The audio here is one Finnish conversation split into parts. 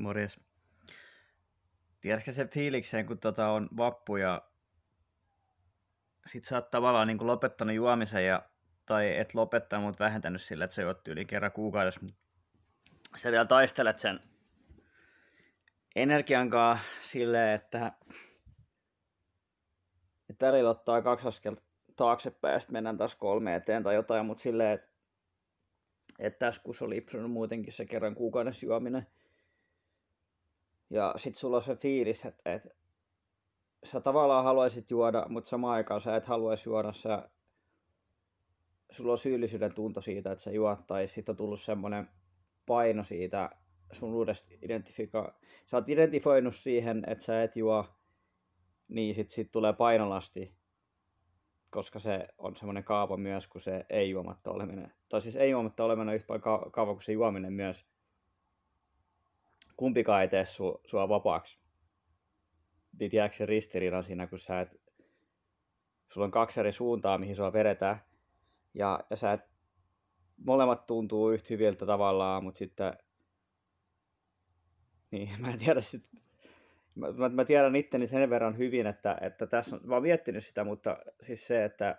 Morjes. Tiedätkö se fiilikseen, kun tota on vappu ja sit sä oot tavallaan niin lopettanut juomisen ja, tai et lopettanut, mutta vähentänyt sillä, että sä juot yli kerran kuukaudessa, sä vielä taistelet sen energian kanssa silleen, että, että välillä ottaa kaksi askelta taaksepäin ja sitten mennään taas kolme eteen tai jotain, mutta silleen, että, että tässä kun se on lipsunut muutenkin se kerran kuukaudessa juominen, ja sit sulla on se fiilis, että, että sä tavallaan haluaisit juoda, mutta samaan aikaan sä et haluaisi juoda. Sä, sulla on syyllisyyden tunto siitä, että sä juot, tai sitten on tullut semmoinen paino siitä sun uudesta identifika... Sä oot identifoinut siihen, että sä et juo, niin sit, sit tulee painolasti, koska se on semmoinen kaava myös, kun se ei-juomatta oleminen. Tai siis ei-juomatta oleminen on yhtä paljon kaava kuin se juominen myös kumpikaan ei tee sua, sua vapaaksi. Niin jääkö se ristiriina siinä, kun sä et, sulla on kaksi eri suuntaa, mihin sua vedetään, ja, ja sä et, molemmat tuntuu yhtä hyviltä tavallaan, mutta sitten, niin mä en tiedä sit, mä, mä, mä tiedän itteni sen verran hyvin, että, että tässä on, mä oon miettinyt sitä, mutta siis se, että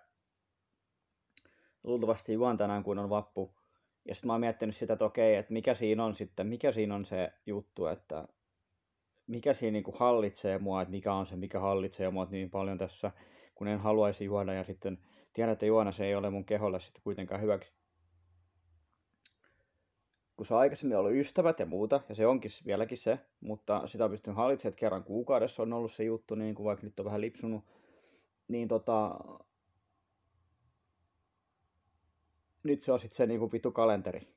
luultavasti juon tänään, kun on vappu, ja sitten mä oon miettinyt sitä, että okei, että mikä siinä on sitten, mikä siinä on se juttu, että mikä siinä niin kuin hallitsee mua, että mikä on se, mikä hallitsee mua niin paljon tässä, kun en haluaisi juoda ja sitten tiedän, että juona se ei ole mun keholle sitten kuitenkaan hyväksi. Kun se on aikaisemmin ollut ystävät ja muuta, ja se onkin vieläkin se, mutta sitä pystyn hallitsemaan, että kerran kuukaudessa on ollut se juttu, niin kuin vaikka nyt on vähän lipsunut, niin tota, nyt se on sitten se niinku vitu kalenteri.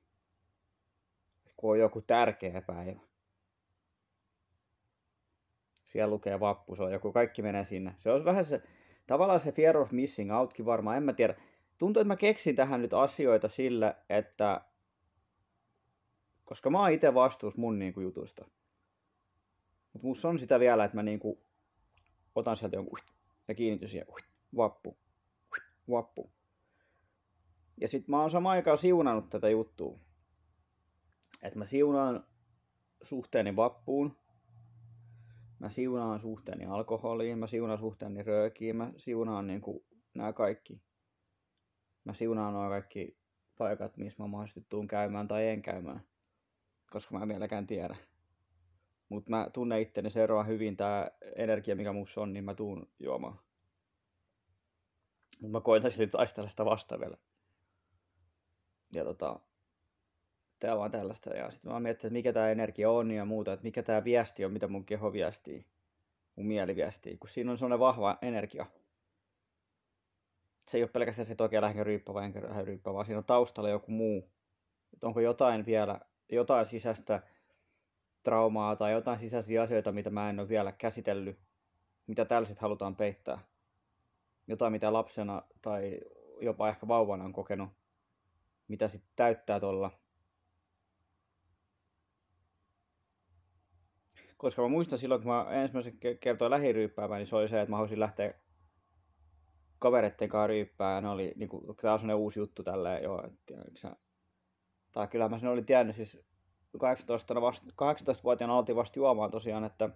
Kun on joku tärkeä päivä. Siellä lukee vappu, se on joku, kaikki menee sinne. Se on vähän se, tavallaan se fear of missing outkin varmaan, en mä tiedä. Tuntuu, että mä keksin tähän nyt asioita sillä, että koska mä oon itse vastuus mun niinku jutusta. Mutta musta on sitä vielä, että mä niinku otan sieltä jonkun ja kiinnitys siihen vappu, vappu. Ja sit mä oon samaan aikaan siunannut tätä juttua. Että mä siunaan suhteeni vappuun, mä siunaan suhteeni alkoholiin, mä siunaan suhteeni röökiin, mä siunaan niinku nämä kaikki. Mä siunaan nuo kaikki paikat, missä mä mahdollisesti tuun käymään tai en käymään, koska mä en vieläkään tiedä. Mutta mä tunnen itteni se hyvin, tämä energia, mikä mussa on, niin mä tuun juomaan. Mutta mä koitan silti taistella sitä vasta vielä ja tota, tämä on vaan tällaista. Ja sitten mä mietin, että mikä tämä energia on ja muuta, että mikä tämä viesti on, mitä mun keho viestii, mun mieli viestii, kun siinä on sellainen vahva energia. Se ei ole pelkästään se, että oikein lähinkö ryyppä vai enkä ryyppä, vaan siinä on taustalla joku muu. Että onko jotain vielä, jotain sisäistä traumaa tai jotain sisäisiä asioita, mitä mä en ole vielä käsitellyt, mitä tällaiset halutaan peittää. Jotain, mitä lapsena tai jopa ehkä vauvana on kokenut mitä sitten täyttää tuolla. Koska mä muistan silloin, kun mä ensimmäisen kertoin lähiryyppäämään, niin se oli se, että mä haluaisin lähteä kavereitten kanssa ryyppäämään. ne oli, niin kuin, tää on sellainen uusi juttu tälleen, joo, että, tai kyllä mä sen olin tiennyt, siis 18-vuotiaana 18-vuotiaana oltiin vasta juomaan tosiaan, että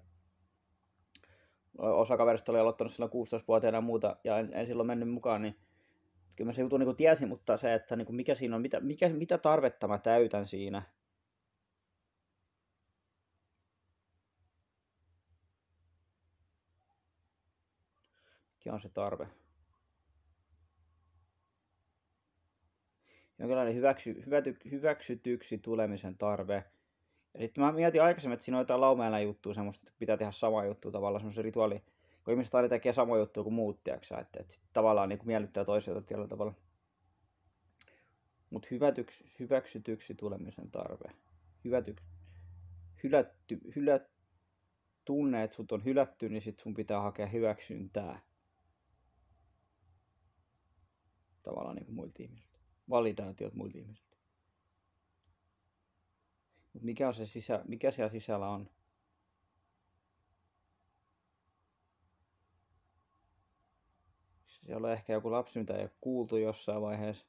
osa kaverista oli aloittanut silloin 16-vuotiaana ja muuta, ja en, en silloin mennyt mukaan, niin kyllä mä se jutun niin tiesin, mutta se, että niin kuin mikä siinä on, mitä, mikä, mitä tarvetta mä täytän siinä. Mikä on se tarve? jonkinlainen hyväksy, hyväty, hyväksytyksi tulemisen tarve. Ja sitten mä mietin aikaisemmin, että siinä on jotain laumeella juttua semmoista, että pitää tehdä sama juttu tavallaan semmoisen rituaali, kun ihmiset aina tekee samoja juttuja kuin muut, tiiäksä, että, että sit tavallaan niin kuin miellyttää toisilta tietyllä tavalla. Mutta hyväksytyksi tulemisen tarve. Hyvätyks, hylätty, hylät, tunne, että sut on hylätty, niin sit sun pitää hakea hyväksyntää. Tavallaan niin kuin muilta ihmisiltä. Validaatiot muilta ihmisiltä. Mut mikä, on se sisä, mikä siellä sisällä on? Siellä on ehkä joku lapsi, mitä ei ole kuultu jossain vaiheessa.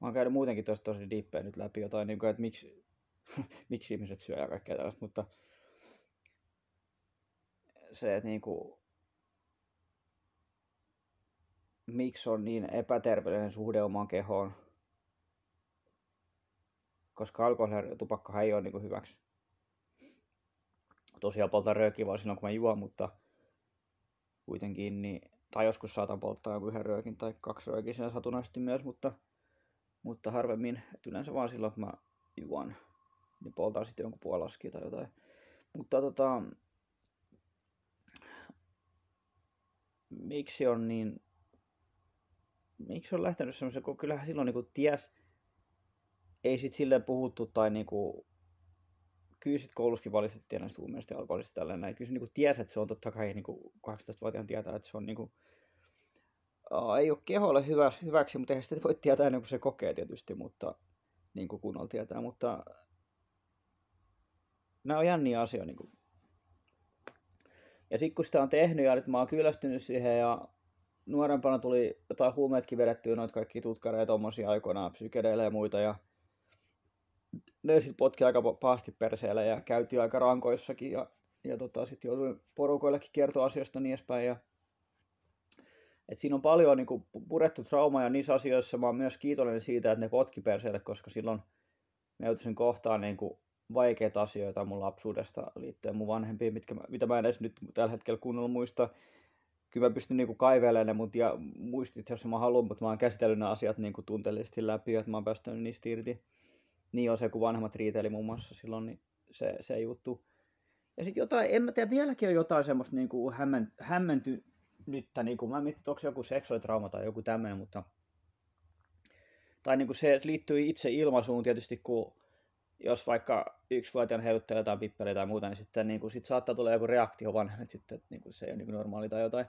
Mä oon käynyt muutenkin tosi tosi dippejä nyt läpi jotain, niin kuin, että miksi, miksi ihmiset syö ja kaikkea tällaista, mutta se, että niin kuin, miksi on niin epäterveellinen suhde omaan kehoon, koska alkoholi ja tupakkahan ei ole niin hyväksi. Tosiaan poltan röökiä vaan silloin, kun mä juon, mutta kuitenkin, niin, tai joskus saatan polttaa joku yhden röökin tai kaksi röökiä siinä satunnaisesti myös, mutta, mutta harvemmin, että yleensä vaan silloin, kun mä juon, niin poltaan sitten jonkun puolaskin tai jotain. Mutta tota, miksi on niin miksi on lähtenyt semmoisen, kun kyllähän silloin niin kuin ties, ei sit silleen puhuttu tai niinku, kyllä sit kouluskin valistettiin näistä huumeista ja alkoholista tällä näin. Kyllä se niinku tiesi, että se on totta kai niinku 18-vuotiaan tietää, että se on niinku, aa, ei ole keholle hyvä, hyväksi, mutta eihän sitä voi tietää ennen kuin se kokee tietysti, mutta niin kuin kunnolla tietää, mutta nämä on jänniä asioita. Niin kuin. Ja sitten kun sitä on tehnyt ja nyt mä oon kyllästynyt siihen ja nuorempana tuli jotain huumeetkin vedettyä noita kaikki tutkareja tuommoisia aikoinaan, psykedeille ja muita ja nöösit potki aika pahasti perseellä ja käytiin aika rankoissakin ja, ja tota, sitten jouduin porukoillekin kertoa asioista niin edespäin. Ja, et siinä on paljon niin kuin, purettu traumaa ja niissä asioissa mä oon myös kiitollinen siitä, että ne potki perseelle, koska silloin mä joutuisin kohtaan niin kuin, vaikeita asioita mun lapsuudesta liittyen mun vanhempiin, mitkä mä, mitä mä en edes nyt tällä hetkellä kunnolla muista. Kyllä mä pystyn niinku kaivelemaan ne mun ja muistit, jos mä haluan, mutta mä oon käsitellyt ne asiat niinku tunteellisesti läpi, että mä oon päästänyt niistä irti. Niin on se, kun vanhemmat riiteli muun muassa silloin, niin se, se juttu. Ja sitten jotain, en mä tiedä, vieläkin on jotain semmoista niin kuin hämmen, nyt, niin kuin, mä mietin, että onko se joku seksuaalitrauma tai joku tämmöinen, mutta tai niin kuin se liittyy itse ilmaisuun tietysti, kun jos vaikka yksi vuotiaan heiluttaa jotain pippeliä tai muuta, niin sitten niin kuin, sit saattaa tulla joku reaktio vanhemmat sitten, että niin kuin, se ei ole niin normaali tai jotain.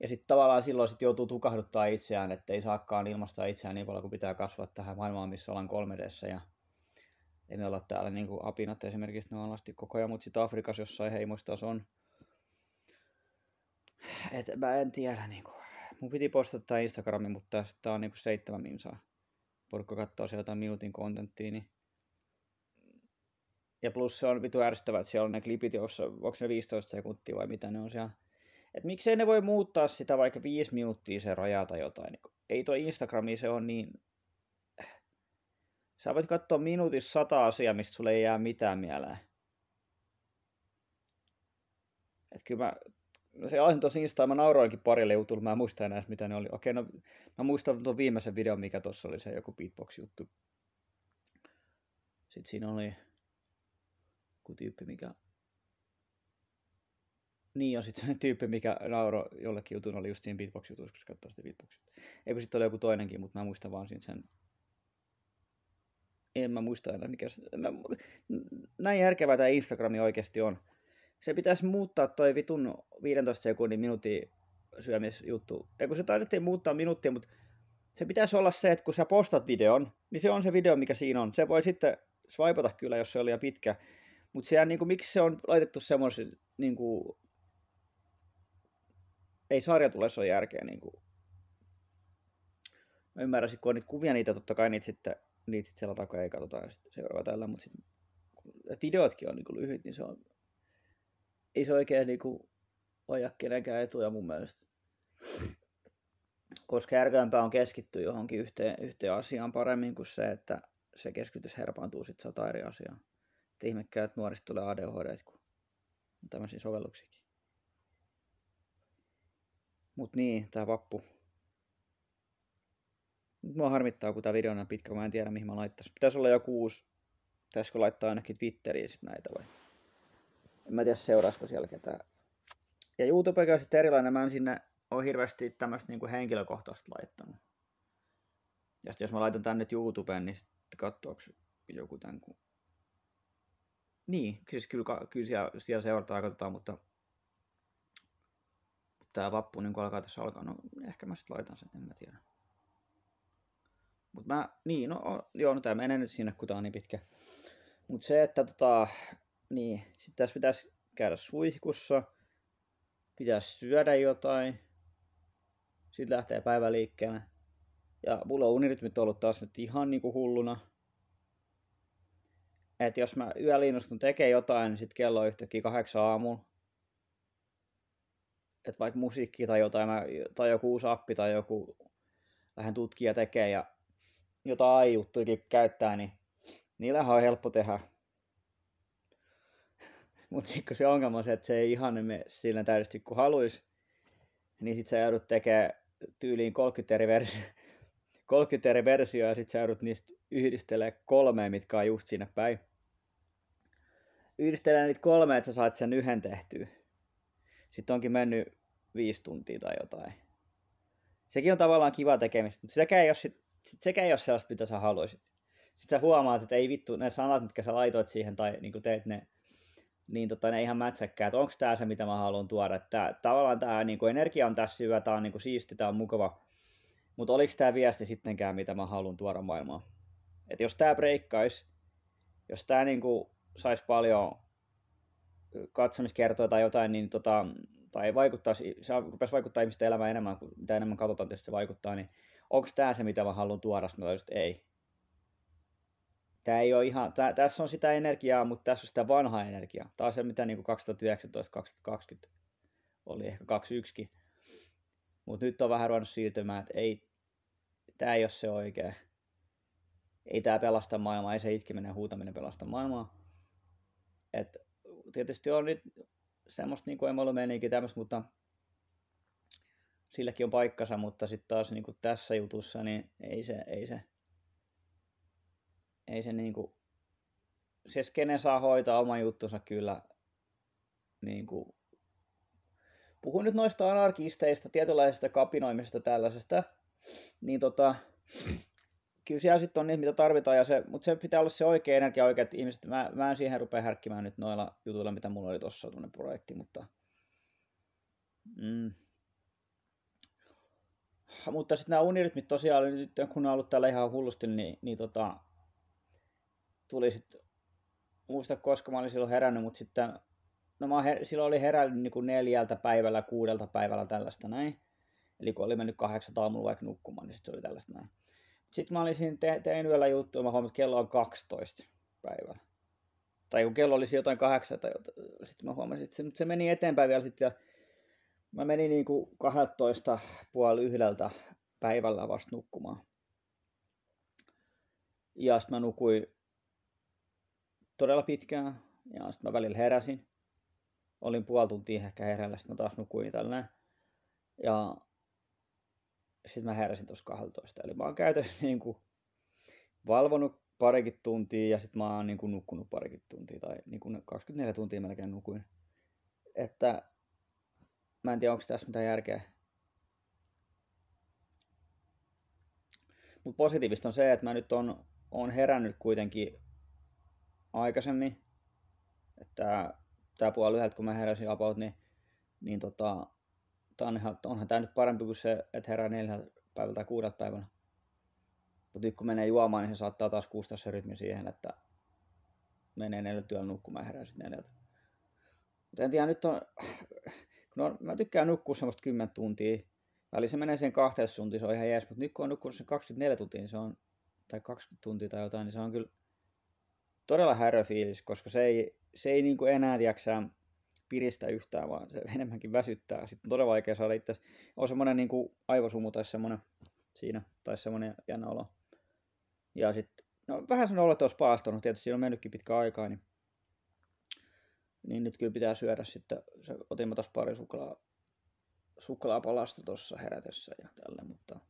Ja sitten tavallaan silloin sit joutuu tukahduttaa itseään, että ei saakaan ilmaista itseään niin paljon kuin pitää kasvaa tähän maailmaan, missä ollaan 3 d ja ei me olla täällä niin kuin apinat esimerkiksi, ne on lasti koko ajan, mutta sitten Afrikassa jossain heimoista taas on. Et mä en tiedä, niin kuin. mun piti postata tämä Instagrami, mutta tää on niin kuin seitsemän minsaa. Porukka katsoo sieltä minuutin kontenttia, niin ja plus se on vitu ärsyttävää, että siellä on ne klipit, joissa, onko ne 15 sekuntia vai mitä ne on siellä että miksei ne voi muuttaa sitä vaikka viisi minuuttia se raja tai jotain. Niin ei tuo Instagrami se on niin... Sä voit katsoa minuutissa sata asiaa, mistä sulle ei jää mitään mieleen. Et kyllä mä, se alasin tuossa Instaan, mä nauroinkin parille jutulle, mä en muista enää mitä ne oli. Okei, no mä muistan tuon viimeisen videon, mikä tuossa oli se joku beatbox-juttu. Sitten siinä oli joku tyyppi, mikä niin, on sitten sellainen tyyppi, mikä nauro jollekin jutun, oli just siinä beatbox-jutussa, kun se katsoi sitä beatboxia. Eikö sitten ole joku toinenkin, mutta mä muistan vaan siinä sen en mä muista enää mikä se... Mä, näin järkevää tämä Instagrami oikeasti on. Se pitäisi muuttaa toi vitun 15 sekunnin minuutin syömisjuttu. Ja kun se taidettiin muuttaa minuuttia, mutta se pitäisi olla se, että kun sä postat videon, niin se on se video, mikä siinä on. Se voi sitten swipata kyllä, jos se oli liian pitkä. Mutta se, niin miksi se on laitettu semmoisen niin ei se on järkeä. Niin kuin. Mä ymmärräsin, kun on niitä kuvia, niitä totta kai niitä sitten, niitä sitten selataan, kun ei katsota ja sitten seuraava tällä, mutta sitten videotkin on niin kuin lyhyt, niin se on, ei se oikein niin kuin aja kenenkään etuja mun mielestä. Koska järkeämpää on keskitty johonkin yhteen, yhteen asiaan paremmin kuin se, että se keskitys herpaantuu sitten sata eri asiaa. Että ihmekään, että nuorista tulee ADHD, kun on tämmöisiä sovelluksia. Mut niin, tämä vappu. Nyt mua harmittaa, kun tämä video on pitkä, kun mä en tiedä mihin mä laittaisin. Pitäisi olla joku uusi. Pitäisikö laittaa ainakin Twitteriin sit näitä vai? En mä tiedä seuraisiko siellä ketään. Ja YouTube on sitten erilainen. Mä en sinne ole hirveästi tämmöistä niinku henkilökohtaista laittanut. Ja sitten jos mä laitan tänne YouTubeen, niin sitten katsoako joku tämän kun... Niin, siis kyllä, kyllä siellä, siellä seurataan ja katsotaan, mutta tämä vappu niin alkaa tässä alkaa, no ehkä mä sitten laitan sen, en mä tiedä. Mutta mä, niin, no joo, no tämä menee nyt sinne, kun tää on niin pitkä. Mutta se, että tota, niin, sitten tässä pitäisi käydä suihkussa, pitäisi syödä jotain, sitten lähtee päivä liikkeelle. Ja mulla on unirytmit ollut taas nyt ihan niinku hulluna. Et jos mä yöliinnostun tekee jotain, niin sitten kello on yhtäkkiä kahdeksan aamulla että vaikka musiikki tai jotain, tai joku uusi appi tai joku vähän tutkija tekee ja jotain juttuikin käyttää, niin niillähän on helppo tehdä. Mutta sitten se ongelma on se, että se ei ihan mene sillä täydellisesti kuin haluaisi, niin sitten sä joudut tekemään tyyliin 30 eri, versio, 30 eri versioa ja sitten sä joudut niistä yhdistelee kolme mitkä on just sinne päin. Yhdistelee niitä kolme, että sä saat sen yhden tehtyä sitten onkin mennyt viisi tuntia tai jotain. Sekin on tavallaan kiva tekemistä, mutta sekä ei ole, sit, ei ole sellaista, mitä sä haluaisit. Sitten sä huomaat, että ei vittu, ne sanat, mitkä sä laitoit siihen tai niin teet ne, niin tota, ne ihan mätsäkkää, että onko tämä se, mitä mä haluan tuoda. Tää, tavallaan tämä niin energia on tässä hyvä, tämä on niin siisti, tämä on mukava, mutta oliko tämä viesti sittenkään, mitä mä haluan tuoda maailmaan? Et jos tämä breikkaisi, jos tämä niin saisi paljon katsomiskertoja tai jotain, niin tota, tai vaikuttaa, se rupesi vaikuttaa ihmisten elämään enemmän, kun mitä enemmän katsotaan, tietysti se vaikuttaa, niin onko tämä se, mitä mä haluan tuoda, mä ei. Tää ei ole ihan, tää, tässä on sitä energiaa, mutta tässä on sitä vanhaa energiaa. Tämä on se, mitä niin 2019-2020 oli ehkä 21kin. Mutta nyt on vähän ruvennut siirtymään, että ei, tämä ei ole se oikea. Ei tämä pelasta maailmaa, ei se itkeminen ja huutaminen pelasta maailmaa. Että tietysti on nyt semmoista niin emolomeininkiä tämmöistä, mutta silläkin on paikkansa, mutta sitten taas niin kuin tässä jutussa, niin ei se, ei se, ei se niin kuin, se skene saa hoitaa oma juttunsa kyllä niin kuin, puhun nyt noista anarkisteista, tietynlaisesta kapinoimisesta tällaisesta, niin tota, kyllä siellä sitten on niitä, mitä tarvitaan, ja se, mutta se pitää olla se oikea energia, oikeat ihmiset. Mä, mä en siihen rupea härkkimään nyt noilla jutuilla, mitä mulla oli tuossa tuonne projekti, mutta... Mm. Mutta sitten nämä unirytmit tosiaan, nyt kun ne on ollut täällä ihan hullusti, niin, niin tota, tuli sitten, muista koska mä olin silloin herännyt, mutta sitten, no mä her, silloin oli herännyt niin kuin neljältä päivällä, kuudelta päivällä tällaista näin. Eli kun oli mennyt kahdeksan aamulla vaikka nukkumaan, niin sitten se oli tällaista näin. Sitten mä olisin te- tein yöllä juttu, mä huomasin, että kello on 12 päivällä. Tai kun kello olisi jotain kahdeksan, tai jotain, sitten mä huomasin, että se, se meni eteenpäin vielä sitten. Ja mä menin niin kuin 12 puoli yhdeltä päivällä vasta nukkumaan. Ja sitten mä nukuin todella pitkään, ja sitten mä välillä heräsin. Olin puoli tuntia ehkä herällä, sitten mä taas nukuin tällä Ja sitten mä heräsin tuossa 12. Eli mä oon käytännössä niin kuin valvonut parikin tuntia ja sitten mä oon niin kuin nukkunut parikin tuntia tai niin kuin 24 tuntia melkein nukuin. Että mä en tiedä, onko tässä mitään järkeä. Mutta positiivista on se, että mä nyt on, on herännyt kuitenkin aikaisemmin. Että tää puoli yhdeltä, kun mä heräsin apaut, niin, niin tota, tämä on ihan, onhan tämä nyt parempi kuin se, että herää neljä päivältä tai kuudelta päivällä. Mutta nyt kun menee juomaan, niin se saattaa taas kuustaa se rytmi siihen, että menee neljä työllä nukkumaan ja herää sitten neljältä. Mutta en tiedä, nyt on, no, mä tykkään nukkua semmoista 10 tuntia. Eli se menee sen kahteen tuntiin, se on ihan jees, mutta nyt kun on nukkunut sen 24 tuntia, niin se on, tai 20 tuntia tai jotain, niin se on kyllä todella härö fiilis, koska se ei, se ei niin kuin enää, tiedäksään, piristä yhtään, vaan se enemmänkin väsyttää. Sitten on todella vaikea saada itse. On semmoinen niin kuin aivosumu tai semmoinen siinä, tai semmoinen jännä olo. Ja sitten, no vähän semmoinen olo, että olisi paastunut, tietysti siinä on mennytkin pitkä aikaa, niin, niin nyt kyllä pitää syödä sitten, se, otin mä taas pari suklaa, suklaapalasta tuossa herätessä ja tälle, mutta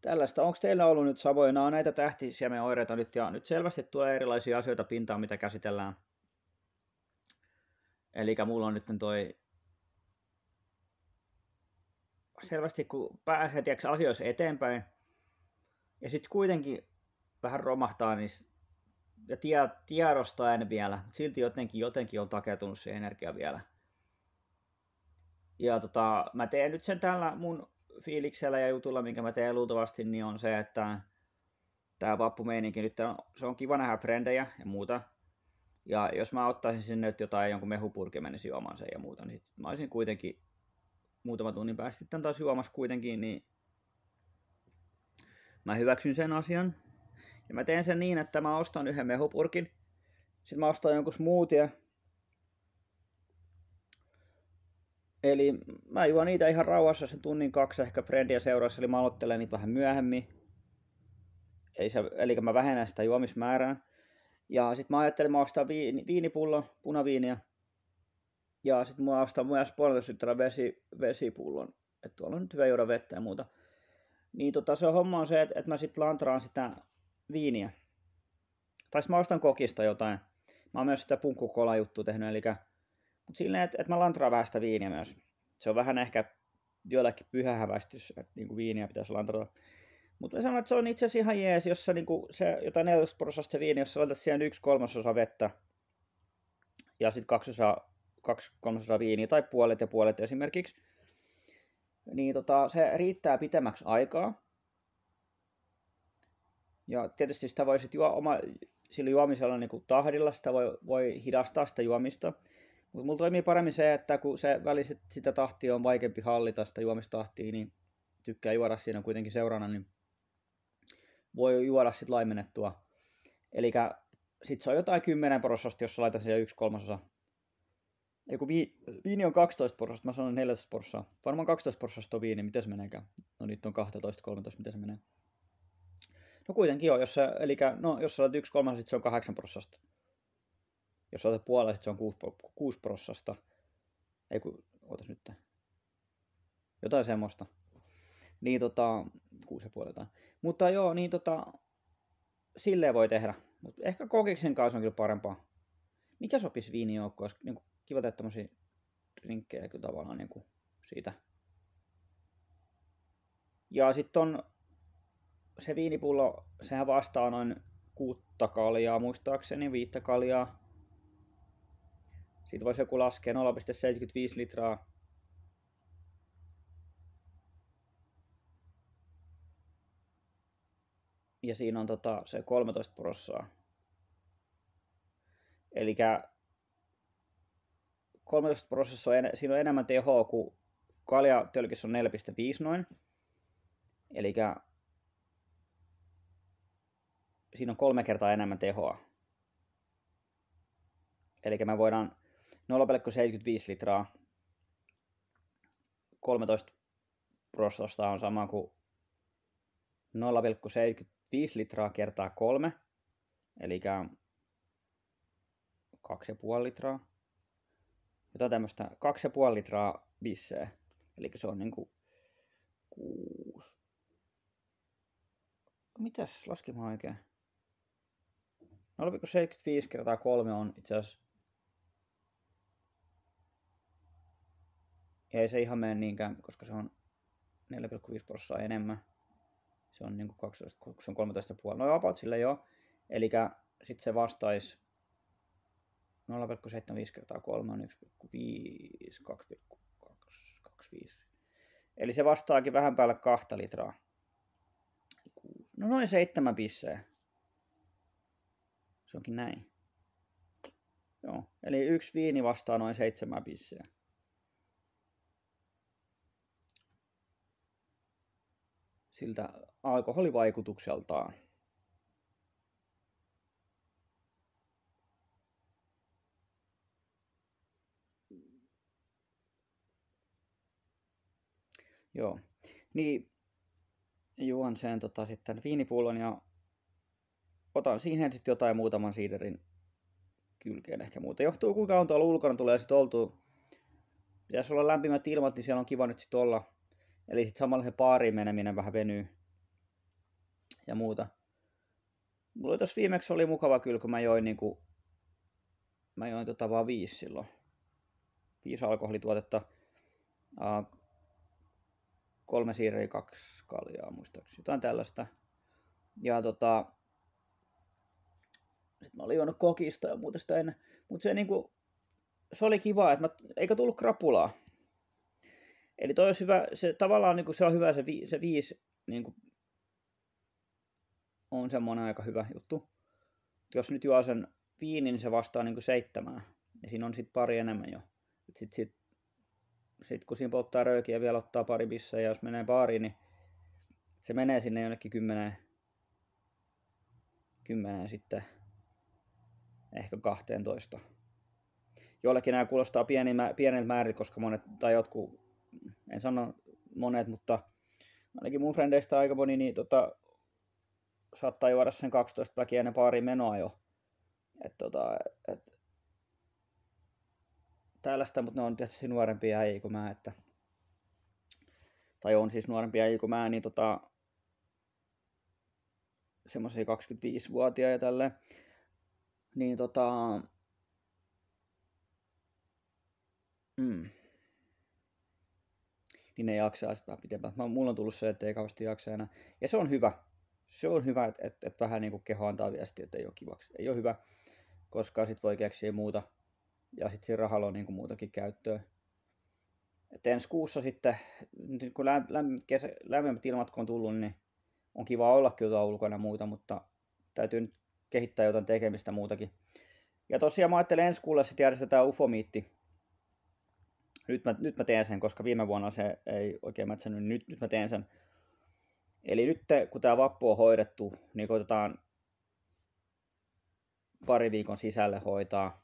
tällaista. Onko teillä ollut nyt samoja, näitä tähtisiä meidän oireita nyt ja nyt selvästi tulee erilaisia asioita pintaan, mitä käsitellään – Eli mulla on nyt toi selvästi, kun pääsee tiiäks, asioissa eteenpäin, ja sitten kuitenkin vähän romahtaa, niin ja tie, tiedostaa en vielä, mutta silti jotenkin, jotenkin on takertunut se energia vielä. Ja tota, mä teen nyt sen tällä mun fiiliksellä ja jutulla, minkä mä teen luultavasti, niin on se, että tämä vappumeininki nyt, on, se on kiva nähdä frendejä ja muuta, ja jos mä ottaisin sinne että jotain jonkun mehupurkin menisin juomaan sen ja muuta, niin sitten mä olisin kuitenkin muutama tunnin päästä sitten taas juomassa kuitenkin, niin mä hyväksyn sen asian. Ja mä teen sen niin, että mä ostan yhden mehupurkin, sitten mä ostan jonkun smoothie. Eli mä juon niitä ihan rauhassa sen tunnin kaksi ehkä friendia seurassa, eli mä aloittelen niitä vähän myöhemmin. Eli, se, eli mä vähennän sitä juomismäärää. Ja sitten mä ajattelin, että mä ostan viini, viinipullo, punaviiniä. Ja sitten mä ostan myös puolentoista vesi, vesipullon. Että tuolla on nyt hyvä juoda vettä ja muuta. Niin tota, se homma on se, että, että mä sitten lantraan sitä viiniä. Tai mä ostan kokista jotain. Mä oon myös sitä punkkukola juttu tehnyt, eli mutta silleen, että, että mä lantraan vähän sitä viiniä myös. Se on vähän ehkä joillekin pyhähäväistys, että niin kuin viiniä pitäisi lantrata. Mutta sanon, että se on itse asiassa ihan jees, jos sä niinku, se, jotain 14 prosasta jos sä laitat siihen yksi kolmasosa vettä ja sitten kaksi, osa, kaksi kolmasosa viiniä tai puolet ja puolet esimerkiksi, niin tota, se riittää pitemmäksi aikaa. Ja tietysti sitä voi sitten juo, oma, sillä juomisella niin kuin tahdilla, sitä voi, voi hidastaa sitä juomista. Mutta mulla toimii paremmin se, että kun se väliset sitä tahtia on vaikeampi hallita sitä juomistahtia, niin tykkää juoda siinä kuitenkin seurana, niin voi juoda sit laimennettua. Eli sit se on jotain 10 prosenttia, jos laitan siihen yksi kolmasosa. Joku vi- viini on 12 prosenttia, mä sanoin 14 prosenttia. Varmaan 12 prosenttia on viini, miten se meneekään? No nyt on 12-13, miten se menee? No kuitenkin joo, jos sä, eli no, jos sä laitat yksi kolmasosa, sit se on 8 prosenttia. Jos sä laitat puolella, sit se on 6, 6 prosenttia. Ei kun, ootas nyt. Jotain semmoista. Niin tota, kuusi jotain. Mutta joo, niin tota, silleen voi tehdä. Mut ehkä kokiksen kanssa on kyllä parempaa. Mikä sopisi viinijoukkoon? Olisi niin kiva tehdä tämmöisiä drinkkejä kyllä tavallaan niin kuin siitä. Ja sitten on se viinipullo, sehän vastaa noin kuutta kaljaa, muistaakseni viittä kaljaa. Siitä voisi joku laskea 0,75 litraa ja siinä on tota, se 13 prossaa. Eli 13 prosessa on, siinä on enemmän tehoa kuin kalja tölkissä on 4,5 noin. Eli siinä on kolme kertaa enemmän tehoa. Eli me voidaan 0,75 litraa 13 prosessa on sama kuin 5 litraa kertaa kolme, eli 2,5 litraa. Jotain tämmöistä 2,5 litraa bisseä. Eli se on niinku 6. Mitäs laskemaan oikein? 0,75 kertaa 3 on itse asiassa... ei se ihan mene niinkään, koska se on 4,5 prosenttia enemmän se on niin kuin 12, se on 13,5, no about sille joo. Eli sitten se vastaisi 0,75 kertaa 3 on 1,5, 2,25. Eli se vastaakin vähän päälle kahta litraa. No noin seitsemän pisseä. Se onkin näin. Joo, eli yksi viini vastaa noin seitsemän pisseä. Siltä alkoholivaikutukseltaan Joo. Niin juon sen tota, sitten viinipullon ja otan siihen sitten jotain muutaman siiderin kylkeen ehkä muuta. Johtuu kuinka on tuolla ulkona tulee sitten oltu. Pitäisi olla lämpimät ilmat, niin siellä on kiva nyt sitten olla. Eli sitten samalla se baariin meneminen vähän venyy ja muuta. Mulla tuossa viimeksi oli mukava kyllä, kun mä join niinku, mä join tota vaan viisi silloin. Viisi alkoholituotetta, uh, kolme siirreä, kaksi kaljaa muistaakseni, jotain tällaista. Ja tota, sitten mä olin juonut kokista ja muuta sitä ennen. Mutta se, niinku, se oli kiva, että mä, eikä tullut krapulaa. Eli toi olisi hyvä, se tavallaan niin kuin, se on hyvä se, vi, se viisi niin kuin, on semmoinen aika hyvä juttu. Jos nyt juo sen viinin, niin se vastaa niin kuin seitsemää. Ja siinä on sitten pari enemmän jo. Sitten sit, sit, kun siinä polttaa röykiä vielä ottaa pari bissää ja jos menee baariin, niin se menee sinne jonnekin kymmeneen, kymmeneen sitten ehkä 12. Joillekin nämä kuulostaa pieniltä määrillä, koska monet, tai jotkut, en sano monet, mutta ainakin mun frendeistä aika moni, niin tota, saattaa juoda sen 12 päkiä ennen pari menoa jo. Et tota, et, tällaista, mutta ne on tietysti nuorempia ei kuin mä, että, tai on siis nuorempia ei kuin mä, niin tota, semmoisia 25-vuotiaita tälle, niin tota, mm, niin ne jaksaa sitä pitempään. Mulla on tullut se, että ei kauheasti jaksa enää. Ja se on hyvä se on hyvä, että, että, että vähän niin kuin keho antaa viestiä, että ei ole kivaksi. Ei ole hyvä, koska sit voi keksiä muuta. Ja sitten siinä rahalla on niin kuin muutakin käyttöä. Et ensi kuussa sitten, kun lämmin, kesä, lämpimät ilmat kun on tullut, niin on kiva olla kyllä ulkona muuta, mutta täytyy nyt kehittää jotain tekemistä muutakin. Ja tosiaan mä ajattelen ensi kuulla sitten järjestetään ufomiitti. Nyt mä, nyt mä teen sen, koska viime vuonna se ei oikein mätsänyt. Nyt, nyt mä teen sen Eli nyt kun tämä vappu on hoidettu, niin koitetaan pari viikon sisälle hoitaa.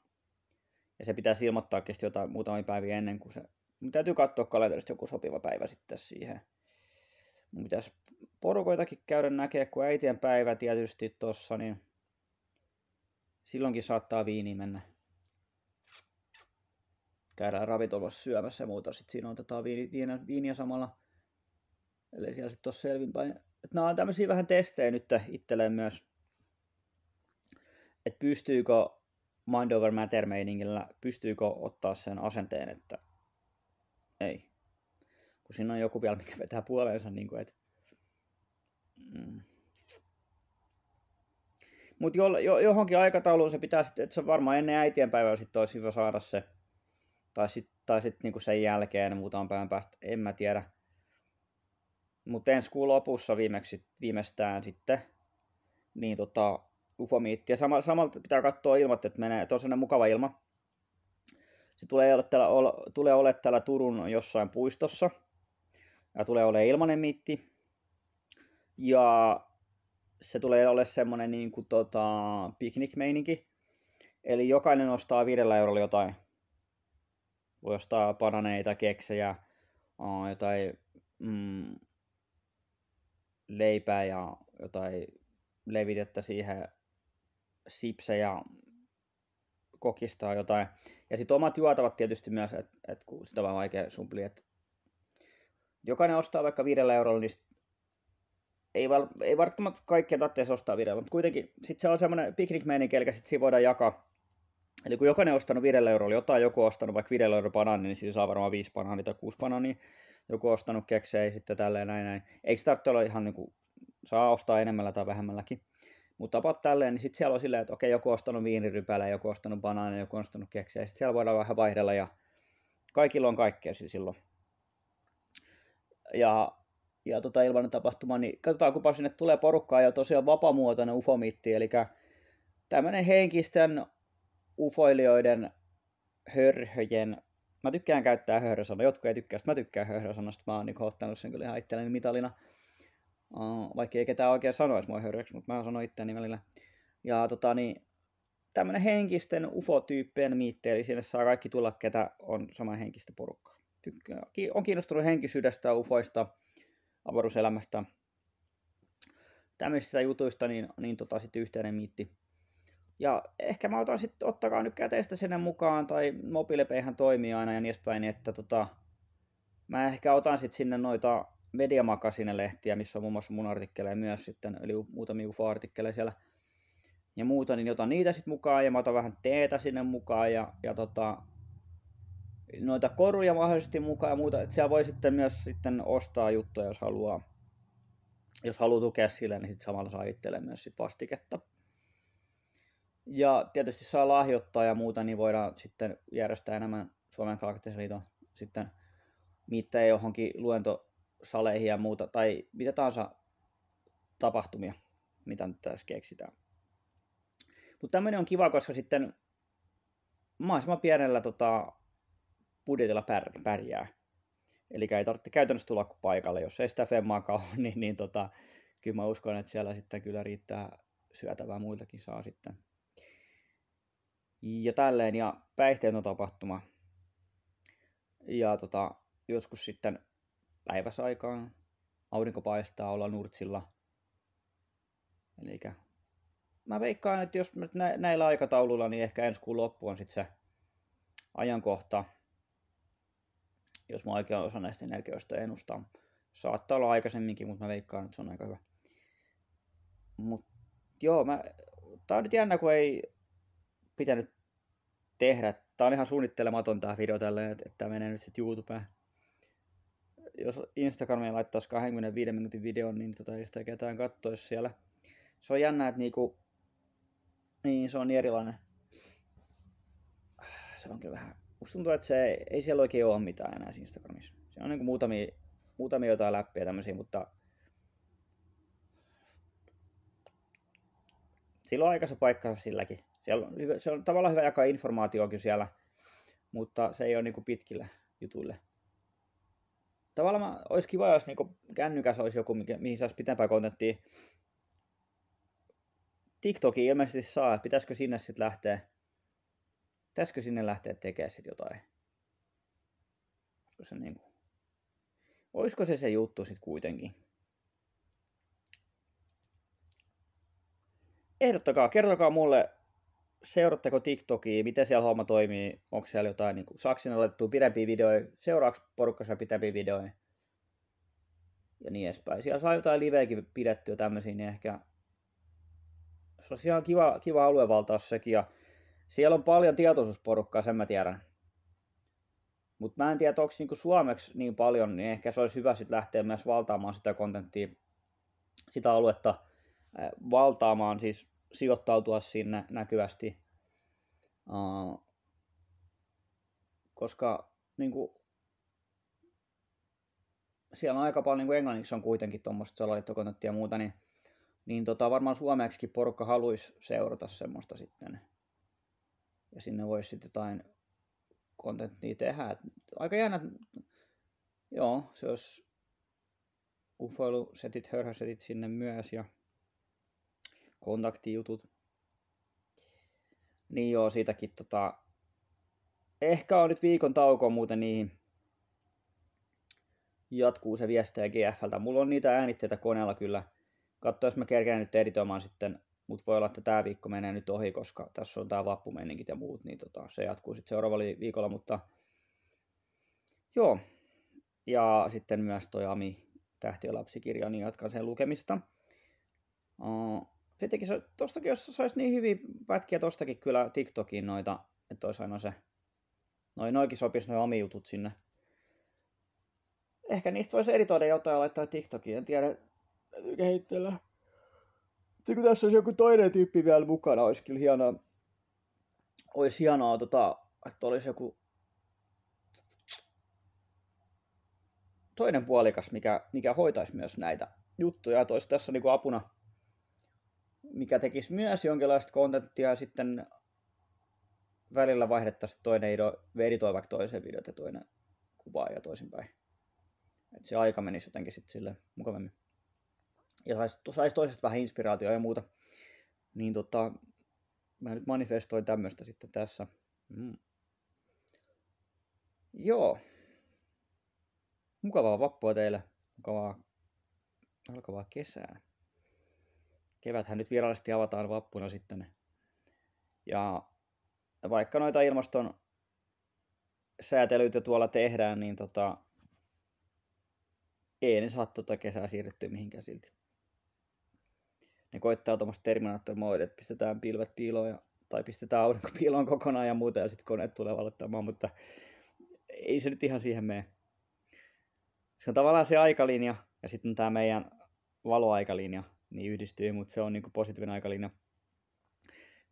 Ja se pitäisi ilmoittaa kesti jotain muutamia päiviä ennen kuin se... Mun täytyy katsoa kalenterista joku sopiva päivä sitten siihen. Mun pitäisi porukoitakin käydä näkee, kun äitien päivä tietysti tossa, niin silloinkin saattaa viini mennä. Käydään ravintolassa syömässä ja muuta, sitten siinä otetaan viini, viiniä, viiniä samalla Eli siellä sitten tuossa selvinpäin. Et nämä on tämmöisiä vähän testejä nyt itselleen myös, että pystyykö mind over matter meiningillä, pystyykö ottaa sen asenteen, että ei. Kun siinä on joku vielä, mikä vetää puoleensa, niin kuin, että mm. Mutta jo, jo, johonkin aikatauluun se pitää sitten, että se varmaan ennen äitienpäivää sitten olisi hyvä saada se. Tai sitten tai sit niinku sen jälkeen muutaman päivän päästä, en mä tiedä. Mutta ensi kuun lopussa viimeksi, viimeistään sitten, niin tota, ufomiitti. Ja sama, samalta pitää katsoa ilmat, että menee, että on mukava ilma. Se tulee olla täällä, tulee olla täällä Turun jossain puistossa. Ja tulee olla ilmanen miitti. Ja se tulee olla semmoinen niin kuin, tota, piknikmeininki. Eli jokainen ostaa viidellä eurolla jotain. Voi ostaa bananeita, keksejä, jotain mm, leipää ja jotain levitettä siihen, sipsejä, kokistaa jotain. Ja sitten omat juotavat tietysti myös, että et kun sitä on vaan vaikea sumpli, että jokainen ostaa vaikka viidellä eurolla, niin ei, val, ei varttamatta kaikkia tarvitse ostaa viidellä, mutta kuitenkin sitten se on semmoinen piknikmeininki, eli sitten siinä voidaan jakaa. Eli kun jokainen on ostanut viidellä eurolla jotain, joku on ostanut vaikka viidellä eurolla banaani, niin siinä saa varmaan viisi banaania tai kuusi banaania joku ostanut keksejä sitten tälleen näin näin. Eikö tarvitse olla ihan niin kuin, saa ostaa enemmällä tai vähemmälläkin. Mutta tapat tälleen, niin sitten siellä on silleen, että okei, joku ostanut viinirypälä, joku ostanut banaania, joku ostanut keksejä. Sitten siellä voidaan vähän vaihdella ja kaikilla on kaikkea siis silloin. Ja, ja tota ilmanen tapahtuma, niin katsotaan, kun sinne tulee porukkaa ja tosiaan vapamuotoinen ufomiitti, eli tämmöinen henkisten ufoilijoiden hörhöjen mä tykkään käyttää höyrysanoja Jotkut ei tykkää, mä tykkään höyrösanasta. Mä oon niinku ottanut sen kyllä ihan itselleni mitalina. vaikka ei ketään oikein sanoisi mua höyryksi, mutta mä sanonut itseäni välillä. Ja tota niin, tämmönen henkisten ufotyyppien miitti, eli sinne saa kaikki tulla, ketä on henkistä porukkaa. on kiinnostunut henkisyydestä, ufoista, avaruuselämästä, tämmöisistä jutuista, niin, niin tota, sitten yhteinen miitti ja ehkä mä otan sitten, ottakaa nyt käteistä sinne mukaan, tai mobiilepeihän toimii aina ja niin edespäin, niin että tota, mä ehkä otan sitten sinne noita mediamakasinelehtiä, missä on muun muassa mun artikkeleja myös sitten, eli muutamia UFO-artikkeleja siellä ja muuta, niin otan niitä sitten mukaan ja mä otan vähän teetä sinne mukaan ja, ja tota, noita koruja mahdollisesti mukaan ja muuta. että siellä voi sitten myös sitten ostaa juttuja, jos haluaa, jos haluaa tukea sille, niin sitten samalla saa itselleen myös sit vastiketta. Ja tietysti saa lahjoittaa ja muuta, niin voidaan sitten järjestää enemmän Suomen Kalaktisliiton sitten mittejä johonkin luentosaleihin ja muuta, tai mitä tahansa tapahtumia, mitä nyt tässä keksitään. Mutta tämmöinen on kiva, koska sitten mahdollisimman pienellä tota, budjetilla pär- pärjää. Eli ei tarvitse käytännössä tulla kuin paikalle. Jos ei sitä femmaa ole, niin, niin tota, kyllä mä uskon, että siellä sitten kyllä riittää syötävää muiltakin saa sitten ja tälleen, ja on tapahtuma. Ja tota, joskus sitten päiväsaikaan aurinko paistaa, olla nurtsilla. Eli mä veikkaan, että jos nyt näillä aikatauluilla, niin ehkä ensi kuun loppu on sitten se ajankohta, jos mä oikein osaan näistä energioista ennustaa. Saattaa olla aikaisemminkin, mutta mä veikkaan, että se on aika hyvä. Mut joo, mä... tää on nyt jännä, kun ei pitänyt tehdä. Tämä on ihan suunnittelematon tämä video tällä, että tämä menee nyt sitten YouTubeen. Jos Instagramiin laittaisi 25 minuutin videon, niin tota ei sitä ketään kattoisi siellä. Se on jännä, että niinku, niin se on niin erilainen. Se on kyllä vähän, musta tuntuu, että se ei, ei siellä oikein ole mitään enää Instagramissa. Se on niinku muutamia, muutamia jotain läppiä tämmöisiä, mutta silloin aikansa paikkansa silläkin. Siellä on hyvä, se on tavallaan hyvä jakaa informaatiokin siellä, mutta se ei ole niin pitkille jutuille. Tavallaan olisi kiva, jos niin kännykäs olisi joku, mihin saisi pitempää kontenttia. TikToki ilmeisesti saa, pitäisikö sinne sitten lähteä, pitäisikö sinne lähteä tekemään sitten jotain. Olisiko se, niin kuin, olisiko se se juttu sitten kuitenkin? ehdottakaa, kertokaa mulle seuratteko TikTokia, miten siellä homma toimii, onko siellä jotain niin kuin saksin otettua pidempiä videoja, seuraaks porukassa pidempiä videoja ja niin edespäin. Siellä saa jotain liveäkin pidettyä tämmöisiä, niin ehkä se on ihan kiva, kiva aluevaltaus sekin ja siellä on paljon tietoisuusporukkaa, sen mä tiedän. Mutta mä en tiedä, onko niinku suomeksi niin paljon, niin ehkä se olisi hyvä sitten lähteä myös valtaamaan sitä kontenttia, sitä aluetta valtaamaan siis sijoittautua sinne näkyvästi, uh, koska niin kuin, siellä on aika paljon, niin kuin englanniksi on kuitenkin tuommoista salaliittokontenttia ja muuta, niin, niin tota, varmaan suomeksi porukka haluaisi seurata semmoista sitten. Ja sinne voisi sitten jotain kontenttia tehdä. Et aika jännä, joo, se olisi setit hörhösetit sinne myös ja kontaktijutut. Niin joo, siitäkin tota... Ehkä on nyt viikon tauko muuten niihin. Jatkuu se viestejä GFltä. Mulla on niitä äänitteitä koneella kyllä. Katso, jos mä kerkeän nyt editoimaan sitten, mutta voi olla, että tämä viikko menee nyt ohi, koska tässä on tämä vappumeninkit ja muut, niin tota, se jatkuu sitten seuraavalla viikolla, mutta joo. Ja sitten myös toi Ami lapsikirja niin jatkan sen lukemista. Uh, Tietenkin se, tostakin, jos saisi niin hyviä pätkiä tostakin kyllä TikTokiin noita, että olisi aina se, noin noikin sopisi noin omi jutut sinne. Ehkä niistä voisi editoida jotain ja laittaa TikTokiin, en tiedä, kehitellä. Sitten kun tässä olisi joku toinen tyyppi vielä mukana, olisi kyllä hienoa, olisi hienoa, tota, että olisi joku toinen puolikas, mikä, mikä hoitaisi myös näitä juttuja, että olisi tässä niin kuin apuna, mikä tekisi myös jonkinlaista kontenttia sitten välillä vaihdettaisiin toinen editoi vaikka toisen videot ja toinen kuvaa ja toisinpäin. Et se aika menisi jotenkin sitten sille mukavemmin. Ja saisi sais toisesta vähän inspiraatiota ja muuta. Niin tota, mä nyt manifestoin tämmöistä sitten tässä. Mm. Joo. Mukavaa vappua teille. Mukavaa alkavaa kesää keväthän nyt virallisesti avataan vappuna sitten. Ja vaikka noita ilmaston säätelyitä tuolla tehdään, niin tota, ei ne saa tuota kesää siirrettyä mihinkään silti. Ne koittaa tuommoista terminaattorimoida, että pistetään pilvet piiloon ja, tai pistetään aurinko piiloon kokonaan ja muuta ja sitten koneet tulee valittamaan, mutta ei se nyt ihan siihen mene. Se on tavallaan se aikalinja ja sitten tämä meidän valoaikalinja, niin yhdistyy, mutta se on niin kuin positiivinen aikalinja,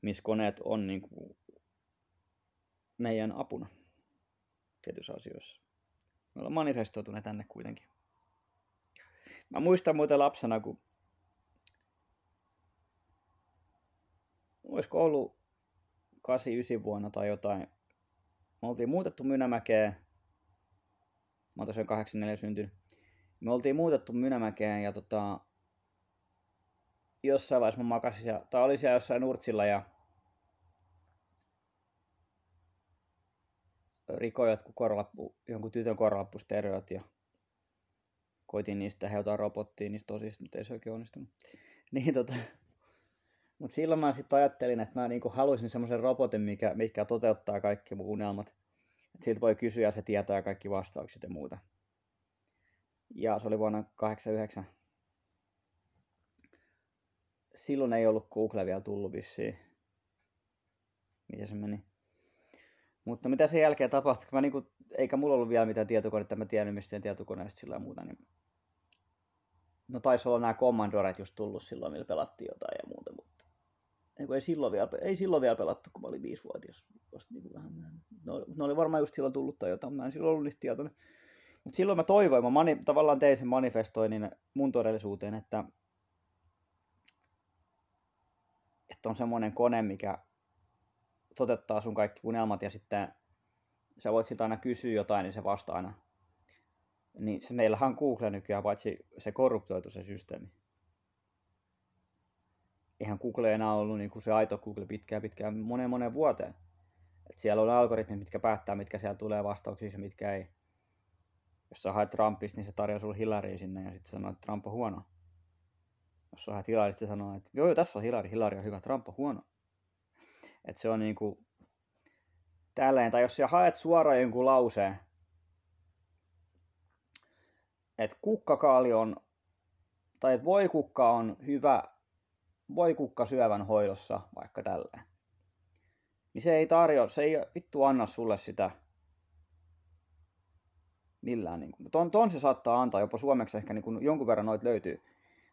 missä koneet on niin kuin meidän apuna tietyissä asioissa. Me ollaan manifestoituneet tänne kuitenkin. Mä muistan muuten lapsena, kun olisiko ollut 89 vuonna tai jotain. Me oltiin muutettu Mynämäkeen. Mä oon tosiaan 84 syntynyt. Me oltiin muutettu Mynämäkeen ja tota, jossain vaiheessa mä makasin, siellä, tai olin siellä jossain urtsilla ja rikoi jotkut korlappu, jonkun tytön korlappustereot ja koitin niistä heutaa robottiin, niistä tosista, mutta ei se oikein onnistunut. Niin tota, mutta silloin mä sitten ajattelin, että mä niinku haluaisin semmoisen robotin, mikä, mikä toteuttaa kaikki mun unelmat. Et siltä voi kysyä, se tietää kaikki vastaukset ja muuta. Ja se oli vuonna 89 silloin ei ollut Google vielä tullut vissiin. Miten se meni? Mutta mitä sen jälkeen tapahtui, mä niinku, eikä mulla ollut vielä mitään tietokonetta, mä tiedän mistään tietokoneesta sillä muuta, niin no taisi olla nämä Commandoret just tullut silloin, millä pelattiin jotain ja muuta, mutta ei, ei, silloin vielä, ei silloin vielä pelattu, kun mä olin viisivuotias. Vasta niin vähän, no, ne oli varmaan just silloin tullut tai jotain, mä en silloin ollut niistä tietoinen. Mutta silloin mä toivoin, mä mani, tavallaan tein sen manifestoinnin mun todellisuuteen, että että on semmoinen kone, mikä toteuttaa sun kaikki unelmat ja sitten sä voit siltä aina kysyä jotain, niin se vastaa aina. Niin se, meillähän on Google nykyään, paitsi se korruptoitu se systeemi. Eihän Google enää ollut niin kuin se aito Google pitkään pitkään, monen moneen vuoteen. Et siellä on algoritmit, mitkä päättää, mitkä siellä tulee ja mitkä ei. Jos sä haet Trumpista, niin se tarjoaa sulle Hillary sinne ja sitten sanoo, että Trump on huono jos sä lähdet Hilarista sanoa, että joo, joo, tässä on Hilari, Hilari on hyvä, Trump on huono. Että se on niin kuin tälleen, tai jos sä haet suoraan jonkun lauseen, että kukkakaali on, tai että voikukka on hyvä voikukka syövän hoidossa, vaikka tälleen. Niin se ei tarjoa, se ei vittu anna sulle sitä millään. Niin kuin. Ton, ton se saattaa antaa, jopa suomeksi ehkä niin kuin jonkun verran noit löytyy.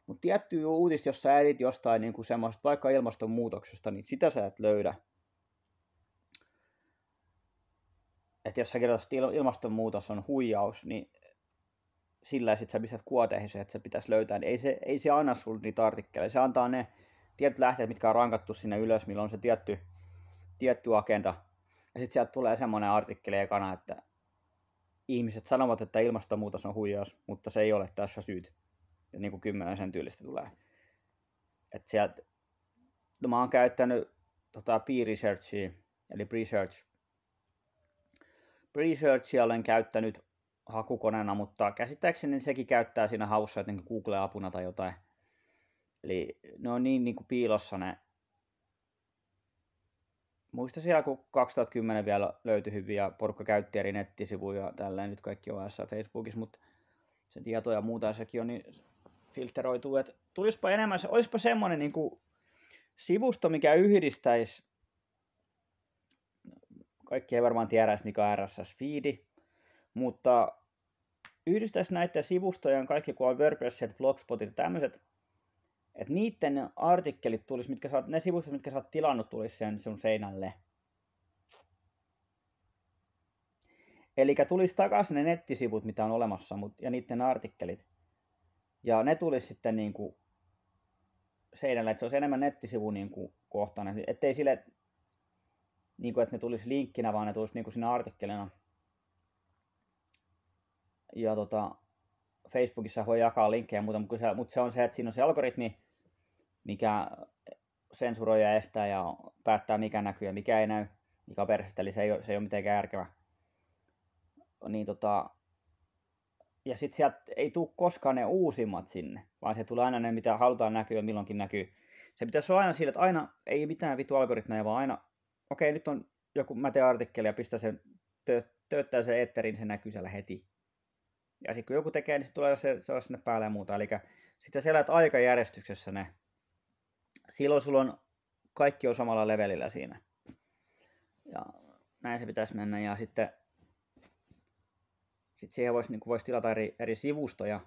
Mutta tietty uutista, jos sä etit jostain niin kuin semmoista, vaikka ilmastonmuutoksesta, niin sitä sä et löydä. Että jos sä kirjoitat, että ilmastonmuutos on huijaus, niin sillä sit sä pistät kuoteihin se, että se pitäisi löytää. Niin ei se, ei se anna sulle niitä artikkeleja. Se antaa ne tietyt lähteet, mitkä on rankattu sinne ylös, milloin on se tietty, tietty agenda. Ja sitten sieltä tulee semmoinen artikkeli ekana, että ihmiset sanovat, että ilmastonmuutos on huijaus, mutta se ei ole tässä syyt niin kuin kymmenen sen tyylistä tulee. Et sieltä, no mä oon käyttänyt tota, P-researchia, eli research. Researchia olen käyttänyt hakukoneena, mutta käsittääkseni sekin käyttää siinä haussa jotenkin niinku Google-apuna tai jotain. Eli ne on niin, niin kuin piilossa ne. Muista siellä, kun 2010 vielä löytyi hyviä, porukka käytti eri nettisivuja, tällä nyt kaikki on Facebookissa, mutta se tieto ja muuta sekin on, niin filteroituu. Et tulispa enemmän, se, olisipa semmoinen niin kuin sivusto, mikä yhdistäisi, kaikki ei varmaan tiedä, mikä on RSS-fiidi, mutta yhdistäisi näiden sivustojen kaikki, kun on WordPressit, Blogspotit ja tämmöiset, että niiden artikkelit tulisi, mitkä saat, ne sivustot, mitkä sä oot tilannut, tulisi sen sun seinälle. Eli tulisi takaisin ne nettisivut, mitä on olemassa, mut, ja niiden artikkelit. Ja ne tulisi sitten niin kuin seinällä, että se olisi enemmän nettisivu niin kuin kohtainen. ei sille, niin kuin, että ne tulisi linkkinä, vaan ne tulisi niin kuin sinne artikkelina. Ja tota, Facebookissa voi jakaa linkkejä, mutta, mutta, se, mutta se on se, että siinä on se algoritmi, mikä sensuroi ja estää ja päättää, mikä näkyy ja mikä ei näy, mikä on eli se ei, ole, se ei ole mitenkään järkevä. Niin tota, ja sitten sieltä ei tule koskaan ne uusimmat sinne, vaan se tulee aina ne, mitä halutaan näkyä, ja milloinkin näkyy. Se pitäisi olla aina sillä, että aina ei mitään vitu algoritmeja, vaan aina, okei, okay, nyt on joku, mä teen artikkeli ja pistän sen, tö, töyttää sen etterin, se näkyy siellä heti. Ja sitten kun joku tekee, niin se tulee se, se sinne päälle ja muuta. Eli sitten sä elät aikajärjestyksessä ne. Silloin sulla on kaikki on samalla levelillä siinä. Ja näin se pitäisi mennä. Ja sitten sitten siihen voisi, niin voisi tilata eri, eri sivustoja,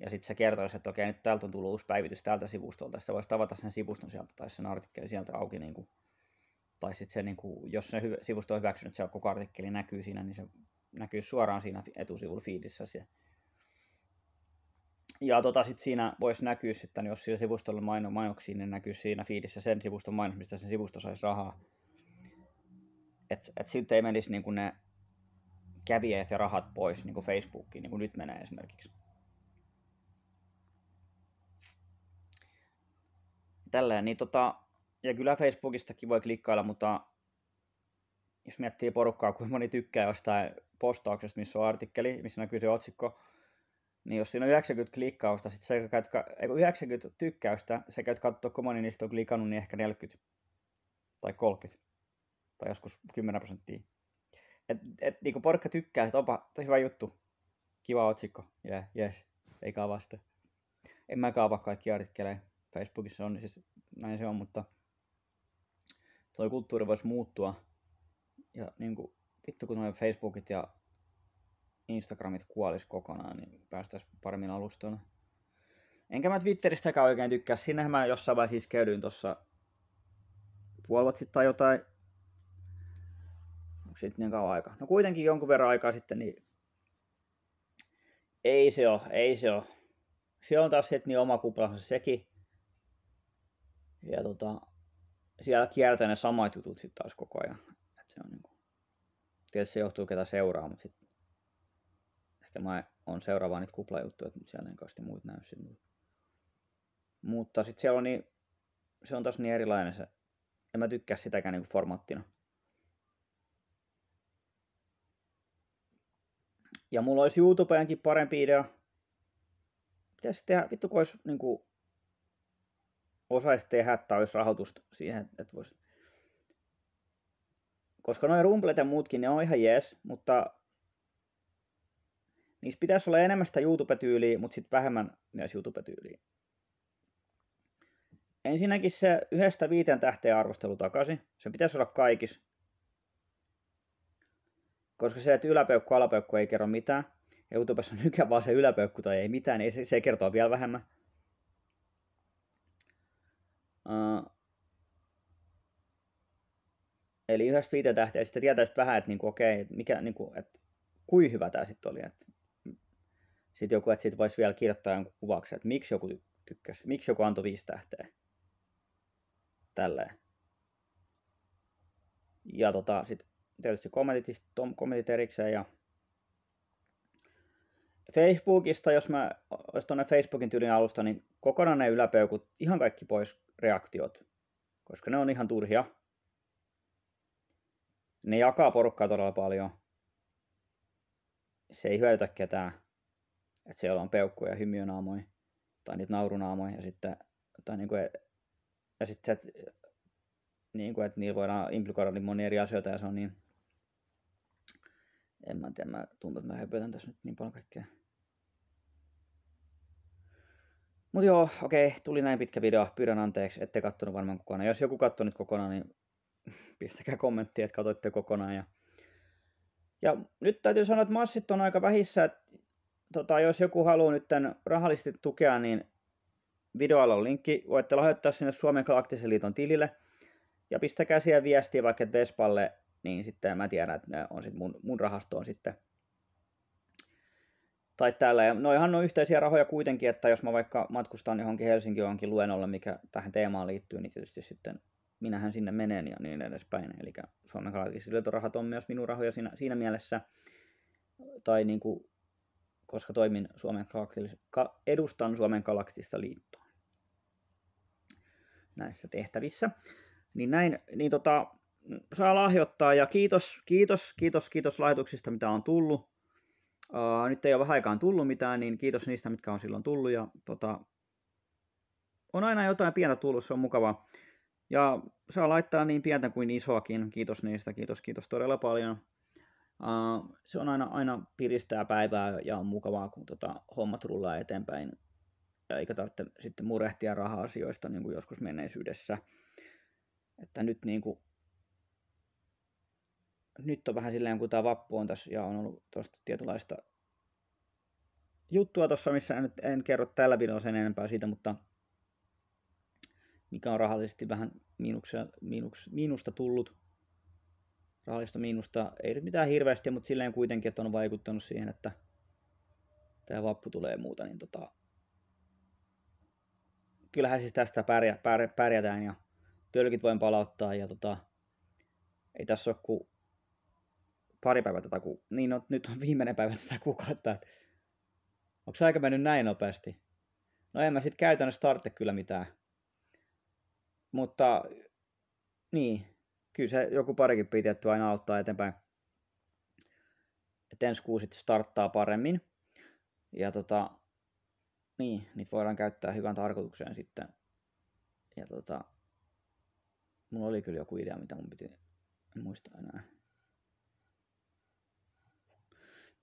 ja sitten se kertoisi, että okei, nyt täältä on tullut uusi päivitys tältä sivustolta, sitten voisi tavata sen sivuston sieltä tai sen artikkelin sieltä auki, niin kuin, tai sitten se, niin kuin, jos se hyvä, sivusto on hyväksynyt, se koko artikkeli näkyy siinä, niin se näkyy suoraan siinä etusivulla feedissä se. Ja tota, sitten siinä voisi näkyä sitten, jos sillä sivustolla maino, mainoksia, niin näkyy siinä feedissä sen sivuston mainos, mistä sen sivusto saisi rahaa. että et sitten ei menisi niin kuin ne kävijät ja rahat pois niin kuin Facebookiin, niin kuin nyt menee esimerkiksi. Tälleen, niin tota, ja kyllä Facebookistakin voi klikkailla, mutta jos miettii porukkaa, kuinka moni tykkää jostain postauksesta, missä on artikkeli, missä näkyy se otsikko, niin jos siinä on 90 klikkausta, sit sä käyt, 90 tykkäystä, sä käyt katsoa, kun moni niistä on klikannut, niin ehkä 40 tai 30 tai joskus 10 prosenttia et, et, niinku porukka tykkää, että onpa hyvä juttu. Kiva otsikko. Yeah, yes. Ei kaavasta. En mä kaava kaikki artikkeleja. Facebookissa on, siis näin se on, mutta tuo kulttuuri voisi muuttua. Ja niin kuin, vittu kun noin Facebookit ja Instagramit kuolis kokonaan, niin päästäis paremmin alustoon Enkä mä Twitteristäkään oikein tykkää. Sinnehän mä jossain vaiheessa iskeydyin tuossa puolivat sitten tai jotain onko siitä niin kauan aika? No kuitenkin jonkun verran aikaa sitten, niin ei se ole, ei se ole. Se on taas sitten niin oma kuplansa sekin. Ja tota, siellä kiertää ne samat jutut sitten taas koko ajan. Et se on niin kuin... Tietysti se johtuu ketä seuraa, mutta sitten ehkä mä on seuraava niitä kuplajuttuja, että siellä ei kauheasti muut näy sinne. Mutta sitten siellä on niin, se on taas niin erilainen se, en mä tykkää sitäkään niin formaattina. Ja mulla olisi YouTubeenkin parempi idea. Pitäisi tehdä, vittu kun olisi niin kuin, osaisi tehdä tai olisi rahoitusta siihen, että voisi. Koska noin rumplet ja muutkin, ne on ihan jees, mutta niissä pitäisi olla enemmän sitä YouTube-tyyliä, mutta sitten vähemmän myös YouTube-tyyliä. Ensinnäkin se yhdestä viiteen tähteen arvostelu takaisin. Se pitäisi olla kaikissa. Koska se, että yläpeukku, alapeukku ei kerro mitään. YouTubessa on nykyään vaan se yläpeukku tai ei mitään, niin se, se kertoo vielä vähemmän. Uh, eli yhdestä viiteen tähteä, sitten tietäisit vähän, että niinku, okei, okay, mikä, niinku, että kui hyvä tämä sitten oli. Sitten joku, että voisi vielä kirjoittaa jonkun kuvaksi, että miksi joku tykkäsi, miksi joku antoi viisi tähteä. Tälleen. Ja tota, sit tietysti kommentit, erikseen ja Facebookista, jos mä olisin tuonne Facebookin tyylin alusta, niin ne yläpeukut, ihan kaikki pois reaktiot, koska ne on ihan turhia. Ne jakaa porukkaa todella paljon. Se ei hyödytä ketään, että siellä on peukkuja ja hymiönaamoja, tai niitä naurunaamoja, ja sitten, tai niin kuin e- ja sitten se, että, kuin, niinku, että niillä voidaan implikoida niin monia eri asioita, ja se on niin en mä tiedä, mä tuntuu, että mä höpötän tässä nyt niin paljon kaikkea. Mut joo, okei, tuli näin pitkä video. Pyydän anteeksi, ette kattonut varmaan kokonaan. Jos joku katsoi nyt kokonaan, niin pistäkää kommenttia, että katsoitte kokonaan. Ja, ja nyt täytyy sanoa, että massit on aika vähissä. Että, tota, jos joku haluaa nyt tämän rahallisesti tukea, niin videolla on linkki. Voitte lahjoittaa sinne Suomen Galaktisen liiton tilille. Ja pistäkää siellä viestiä vaikka Vespalle niin sitten mä tiedän, että ne on sitten mun, mun rahastoon sitten tai täällä. Ja noihan on yhteisiä rahoja kuitenkin, että jos mä vaikka matkustan johonkin Helsinki johonkin luennolle, mikä tähän teemaan liittyy, niin tietysti sitten minähän sinne menen ja niin edespäin. Eli Suomen rahat on myös minun rahoja siinä, siinä mielessä. Tai niin kuin, koska toimin Suomen Galaktis, ka, edustan Suomen Galaktista liittoa näissä tehtävissä. Niin näin, niin tota, saa lahjoittaa ja kiitos, kiitos, kiitos, kiitos laitoksista, mitä on tullut. Uh, nyt ei ole vähän aikaan tullut mitään, niin kiitos niistä, mitkä on silloin tullut. Ja, tota, on aina jotain pientä tullut, se on mukava. Ja saa laittaa niin pientä kuin isoakin. Kiitos niistä, kiitos, kiitos todella paljon. Uh, se on aina, aina piristää päivää ja on mukavaa, kun tota, hommat rullaa eteenpäin. Ja eikä tarvitse sitten murehtia raha-asioista niin kuin joskus menneisyydessä. Että nyt niin kuin nyt on vähän silleen, kun tämä vappu on tässä ja on ollut tuosta tietynlaista juttua tuossa, missä en, nyt, en kerro tällä videolla sen enempää siitä, mutta mikä on rahallisesti vähän miinuksia, miinuks, miinusta tullut. Rahallista miinusta ei nyt mitään hirveästi, mutta silleen kuitenkin, että on vaikuttanut siihen, että tämä vappu tulee ja muuta, niin tota, kyllähän siis tästä pärjä, pär, pärjätään ja tölkit voin palauttaa ja tota, ei tässä ole kuin pari päivää tätä ku... Niin, no, nyt on viimeinen päivä tätä kuukautta. Onko se aika mennyt näin nopeasti? No en mä sit käytännössä tarvitse kyllä mitään. Mutta niin, kyllä se joku parikin pitetty aina auttaa eteenpäin. Et ensi kuusi sitten starttaa paremmin. Ja tota, niin, niitä voidaan käyttää hyvän tarkoitukseen sitten. Ja tota, mulla oli kyllä joku idea, mitä mun piti en muista enää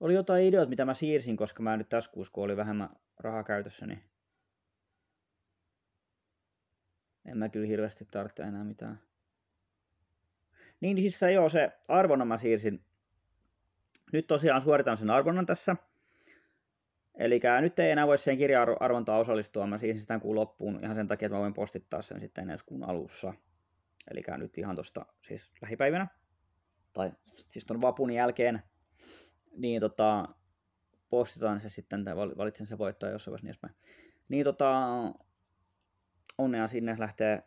oli jotain ideoita, mitä mä siirsin, koska mä nyt tässä kuussa, kun oli vähemmän rahaa käytössä, niin en mä kyllä hirveästi tarvitse enää mitään. Niin, niin siis se, joo, se arvona mä siirsin. Nyt tosiaan suoritan sen arvonnan tässä. Eli nyt ei enää voi siihen kirja-arvontaan osallistua, mä siirsin sitä kuun loppuun ihan sen takia, että mä voin postittaa sen sitten ensi kuun alussa. Eli nyt ihan tuosta siis lähipäivänä, tai siis ton vapun jälkeen niin tota, postitaan se sitten, tai valitsen se voittaa jossain vaiheessa niin Niin tota, onnea sinne lähtee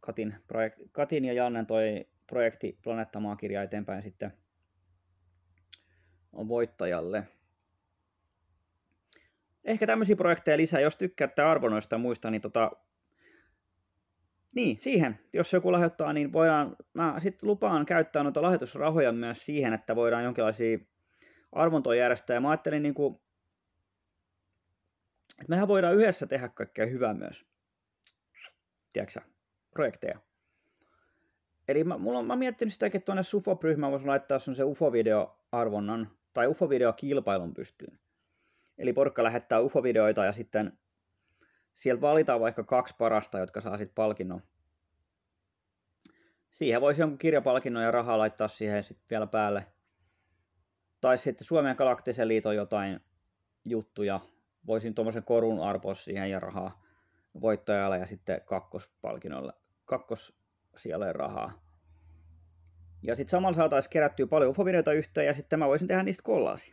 Katin, projekt, Katin ja Jannen toi projekti Planetta Maakirja eteenpäin sitten on voittajalle. Ehkä tämmöisiä projekteja lisää, jos tykkäätte arvonoista ja muista, niin tota, niin, siihen. Jos joku lahjoittaa, niin voidaan, mä sitten lupaan käyttää noita lahjoitusrahoja myös siihen, että voidaan jonkinlaisia arvontoa järjestää. Ja mä ajattelin, niin kuin, että mehän voidaan yhdessä tehdä kaikkea hyvää myös. Tiedätkö projekteja. Eli mä, mulla on, mä miettinyt sitäkin, että tuonne sufo ryhmään voisi laittaa semmoisen UFO-videoarvonnan tai UFO-videokilpailun pystyyn. Eli porukka lähettää UFO-videoita ja sitten sieltä valitaan vaikka kaksi parasta, jotka saa sitten palkinnon. Siihen voisi jonkun kirjapalkinnon ja rahaa laittaa siihen sitten vielä päälle – tai sitten Suomen Galaktisen liiton jotain juttuja. Voisin tuommoisen korun arpoa siihen ja rahaa voittajalle ja sitten kakkospalkinnolle, kakkossijalle rahaa. Ja sitten samalla saataisiin kerättyä paljon ufovideoita yhteen ja sitten mä voisin tehdä niistä kollaasi.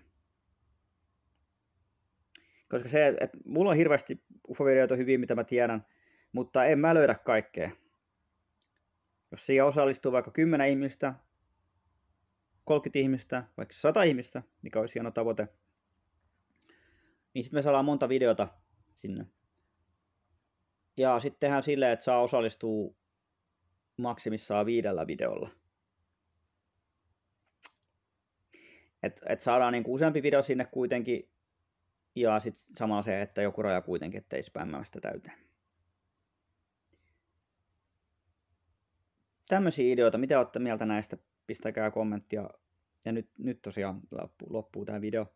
Koska se, että mulla on hirveästi ufovideoita hyviä, mitä mä tiedän, mutta en mä löydä kaikkea. Jos siihen osallistuu vaikka kymmenen ihmistä, 30 ihmistä, vaikka 100 ihmistä, mikä olisi hieno tavoite, niin sitten me saadaan monta videota sinne. Ja sitten tehdään silleen, että saa osallistua maksimissaan viidellä videolla. että et saadaan niinku useampi video sinne kuitenkin, ja sitten sama se, että joku raja kuitenkin, ettei spämmää täyteen. Tämmöisiä ideoita, mitä olette mieltä näistä pistäkää kommenttia. Ja nyt, nyt tosiaan loppuu, loppuu tämä video.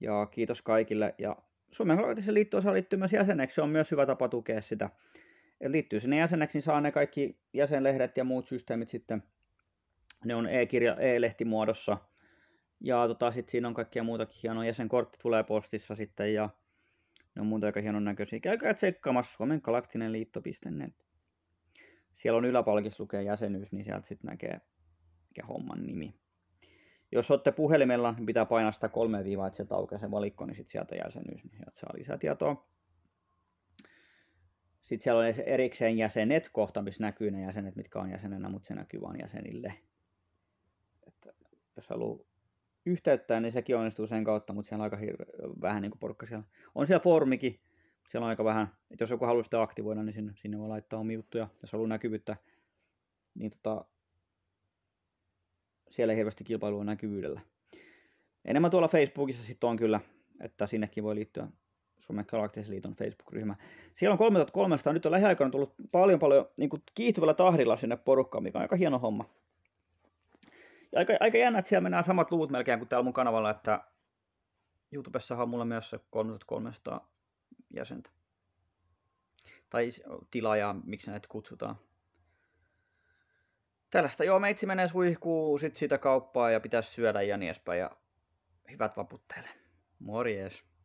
Ja kiitos kaikille. Ja Suomen Kroatisen liitto liittyy myös jäseneksi. Se on myös hyvä tapa tukea sitä. Et liittyy sinne jäseneksi, niin saa ne kaikki jäsenlehdet ja muut systeemit sitten. Ne on e-kirja, e-lehtimuodossa. Ja tota, sitten siinä on kaikkia muutakin hienoa. Jäsenkortti tulee postissa sitten ja ne on muuta aika hienon näköisiä. Käykää tsekkaamassa Suomen galaktinen liitto.net. Siellä on yläpalkissa lukee jäsenyys, niin sieltä sitten näkee mikä homman nimi. Jos olette puhelimella, niin pitää painaa sitä kolme viivaa, että sieltä aukeaa se valikko, niin sitten sieltä jäsenyys, niin sieltä saa tietoa. Sitten siellä on erikseen jäsenet kohta, missä näkyy ne jäsenet, mitkä on jäsenenä, mutta se näkyy vain jäsenille. Että jos haluaa yhteyttää, niin sekin onnistuu sen kautta, mutta siellä on aika hirve, vähän niin kuin porukka siellä. On siellä foorumikin, mutta siellä on aika vähän. Että jos joku haluaa sitä aktivoida, niin sinne, sinne voi laittaa omia juttuja. Jos haluaa näkyvyyttä, niin tota, siellä hirveästi kilpailua näkyvyydellä. Enemmän tuolla Facebookissa sitten on kyllä, että sinnekin voi liittyä Suomen Galaktisliiton Facebook-ryhmä. Siellä on 3300, nyt on lähiaikoina tullut paljon paljon niin kuin kiihtyvällä tahdilla sinne porukkaan, mikä on aika hieno homma. Ja aika, aika jännä, että siellä mennään samat luvut melkein kuin täällä mun kanavalla, että YouTubessa on mulla myös 3300 jäsentä. Tai tilaajaa, miksi näitä kutsutaan tällaista, joo, meitsi menee suihkuun, sit siitä kauppaa ja pitäisi syödä ja niin edespäin. Ja hyvät vaputteille. Morjes.